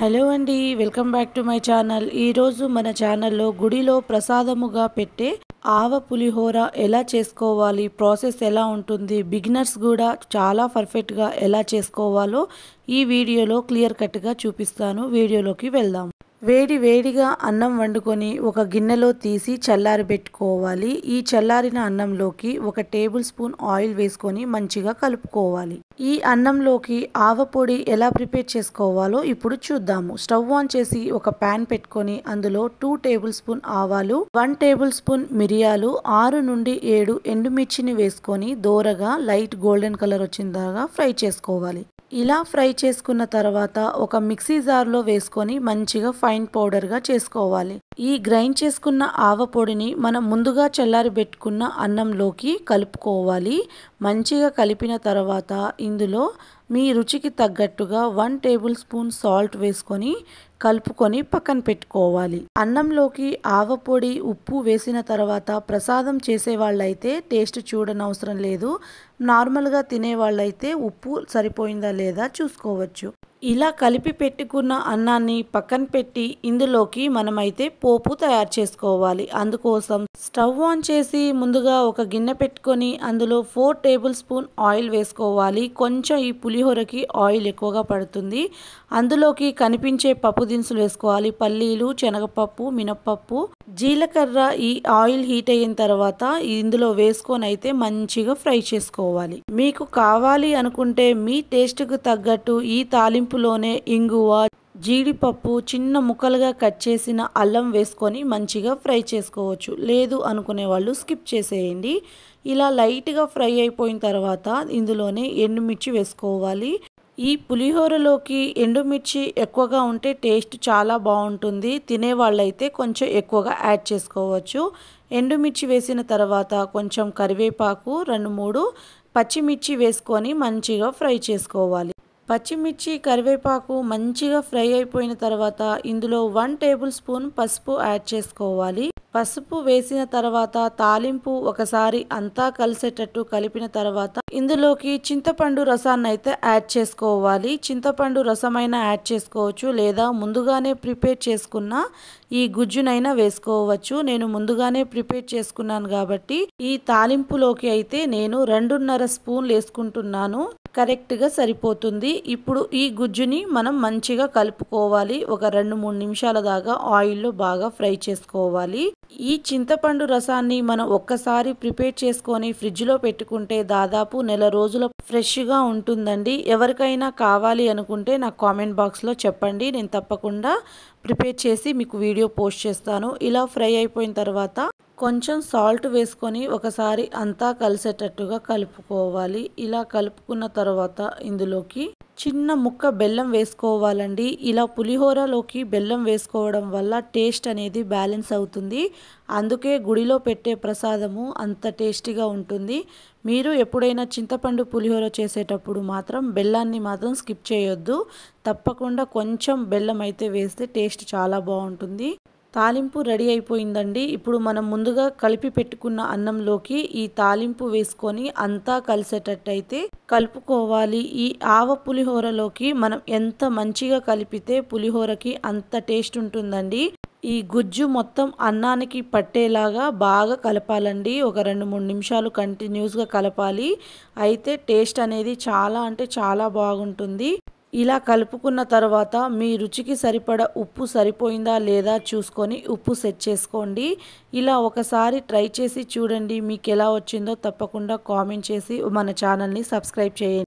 hello అండి welcome back to my channel ఈరోజు మన ఛానల్లో గుడిలో ప్రసాదముగా పెట్టే ఆవ పులిహోర ఎలా చేసుకోవాలి ప్రాసెస్ ఎలా ఉంటుంది బిగినర్స్ కూడా చాలా పర్ఫెక్ట్గా ఎలా చేసుకోవాలో ఈ వీడియోలో క్లియర్ కట్గా చూపిస్తాను వీడియోలోకి వెళ్దాం వేడి వేడిగా అన్నం వండుకొని ఒక గిన్నెలో తీసి చల్లారి పెట్టుకోవాలి ఈ చల్లారిన అన్నంలోకి ఒక టేబుల్ స్పూన్ ఆయిల్ వేసుకొని మంచిగా కలుపుకోవాలి ఈ అన్నంలోకి ఆవపొడి ఎలా ప్రిపేర్ చేసుకోవాలో ఇప్పుడు చూద్దాము స్టవ్ ఆన్ చేసి ఒక ప్యాన్ పెట్టుకొని అందులో టూ టేబుల్ స్పూన్ ఆవాలు వన్ టేబుల్ స్పూన్ మిరియాలు ఆరు నుండి ఏడు ఎండుమిర్చిని వేసుకొని దోరగా లైట్ గోల్డెన్ కలర్ వచ్చిన దాకా ఫ్రై చేసుకోవాలి ఇలా ఫ్రై చేసుకున్న తర్వాత ఒక మిక్సీ జార్లో వేసుకొని మంచిగా ఫైన్ పౌడర్గా చేసుకోవాలి ఈ గ్రైండ్ చేసుకున్న ఆవ పొడిని మనం ముందుగా చల్లారి పెట్టుకున్న అన్నంలోకి కలుపుకోవాలి మంచిగా కలిపిన తర్వాత ఇందులో మీ రుచికి తగ్గట్టుగా వన్ టేబుల్ స్పూన్ సాల్ట్ వేసుకొని కలుపుకొని పక్కన పెట్టుకోవాలి అన్నంలోకి ఆవపొడి ఉప్పు వేసిన తర్వాత ప్రసాదం చేసేవాళ్ళైతే టేస్ట్ చూడనవసరం లేదు నార్మల్గా తినేవాళ్ళైతే ఉప్పు సరిపోయిందా లేదా చూసుకోవచ్చు ఇలా కలిపి పెట్టుకున్న అన్నాన్ని పక్కన పెట్టి ఇందులోకి మనమైతే పోపు తయారు చేసుకోవాలి అందుకోసం స్టవ్ ఆన్ చేసి ముందుగా ఒక గిన్నె పెట్టుకొని అందులో ఫోర్ టేబుల్ స్పూన్ ఆయిల్ వేసుకోవాలి కొంచెం ఈ పులిహోరకి ఆయిల్ ఎక్కువగా పడుతుంది అందులోకి కనిపించే పప్పు దినుసులు వేసుకోవాలి పల్లీలు శనగపప్పు మినప్పప్పు జీలకర్ర ఈ ఆయిల్ హీట్ అయిన తర్వాత ఇందులో వేసుకొని అయితే మంచిగా ఫ్రై చేసుకోవాలి మీకు కావాలి అనుకుంటే మీ టేస్ట్కు తగ్గట్టు ఈ తాలింపులోనే ఇంగువ జీడిపప్పు చిన్న ముక్కలుగా కట్ చేసిన అల్లం వేసుకొని మంచిగా ఫ్రై చేసుకోవచ్చు లేదు అనుకునే వాళ్ళు స్కిప్ చేసేయండి ఇలా లైట్గా ఫ్రై అయిపోయిన తర్వాత ఇందులోనే ఎండుమిర్చి వేసుకోవాలి ఈ పులిహోరలోకి ఎండుమిర్చి ఎక్కువగా ఉంటే టేస్ట్ చాలా బాగుంటుంది తినే కొంచెం ఎక్కువగా యాడ్ చేసుకోవచ్చు ఎండుమిర్చి వేసిన తర్వాత కొంచెం కరివేపాకు రెండు మూడు పచ్చిమిర్చి వేసుకొని మంచిగా ఫ్రై చేసుకోవాలి పచ్చిమిర్చి కరివేపాకు మంచిగా ఫ్రై అయిపోయిన తర్వాత ఇందులో వన్ టేబుల్ స్పూన్ పసుపు యాడ్ చేసుకోవాలి పసుపు వేసిన తర్వాత తాలింపు ఒకసారి అంతా కలిసేటట్టు కలిపిన తర్వాత ఇందులోకి చింతపండు రసాన్ని అయితే యాడ్ చేసుకోవాలి చింతపండు రసమైన యాడ్ చేసుకోవచ్చు లేదా ముందుగానే ప్రిపేర్ చేసుకున్న ఈ గుజ్జునైనా వేసుకోవచ్చు నేను ముందుగానే ప్రిపేర్ చేసుకున్నాను కాబట్టి ఈ తాలింపులోకి అయితే నేను రెండున్నర స్పూన్లు వేసుకుంటున్నాను కరెక్ట్గా సరిపోతుంది ఇప్పుడు ఈ గుజ్జుని మనం మంచిగా కలుపుకోవాలి ఒక రెండు మూడు నిమిషాల దాకా ఆయిల్లో బాగా ఫ్రై చేసుకోవాలి ఈ చింతపండు రసాన్ని మనం ఒక్కసారి ప్రిపేర్ చేసుకొని ఫ్రిడ్జ్లో పెట్టుకుంటే దాదాపు నెల రోజుల ఫ్రెష్గా ఉంటుందండి ఎవరికైనా కావాలి అనుకుంటే నాకు కామెంట్ బాక్స్లో చెప్పండి నేను తప్పకుండా ప్రిపేర్ చేసి మీకు వీడియో పోస్ట్ చేస్తాను ఇలా ఫ్రై అయిపోయిన తర్వాత కొంచెం సాల్ట్ వేసుకొని ఒకసారి అంతా కలిసేటట్టుగా కలుపుకోవాలి ఇలా కలుపుకున్న తర్వాత ఇందులోకి చిన్న ముక్క బెల్లం వేసుకోవాలండి ఇలా పులిహోరలోకి బెల్లం వేసుకోవడం వల్ల టేస్ట్ అనేది బ్యాలెన్స్ అవుతుంది అందుకే గుడిలో పెట్టే ప్రసాదము అంత టేస్టీగా ఉంటుంది మీరు ఎప్పుడైనా చింతపండు పులిహోర చేసేటప్పుడు మాత్రం బెల్లాన్ని మాత్రం స్కిప్ చేయొద్దు తప్పకుండా కొంచెం బెల్లం అయితే వేస్తే టేస్ట్ చాలా బాగుంటుంది తాలింపు రెడీ అయిపోయిందండి ఇప్పుడు మనం ముందుగా కలిపి పెట్టుకున్న అన్నంలోకి ఈ తాలింపు వేసుకొని అంతా కలిసేటట్టయితే కలుపుకోవాలి ఈ ఆవ పులిహోరలోకి మనం ఎంత మంచిగా కలిపితే పులిహోరకి అంత టేస్ట్ ఉంటుందండి ఈ గుజ్జు మొత్తం అన్నానికి పట్టేలాగా బాగా కలపాలండి ఒక రెండు మూడు నిమిషాలు కంటిన్యూస్గా కలపాలి అయితే టేస్ట్ అనేది చాలా అంటే చాలా బాగుంటుంది ఇలా కలుపుకున్న తర్వాత మీ రుచికి సరిపడ ఉప్పు సరిపోయిందా లేదా చూసుకొని ఉప్పు సెట్ చేసుకోండి ఇలా ఒకసారి ట్రై చేసి చూడండి మీకు ఎలా వచ్చిందో తప్పకుండా కామెంట్ చేసి మన ఛానల్ని సబ్స్క్రైబ్ చేయండి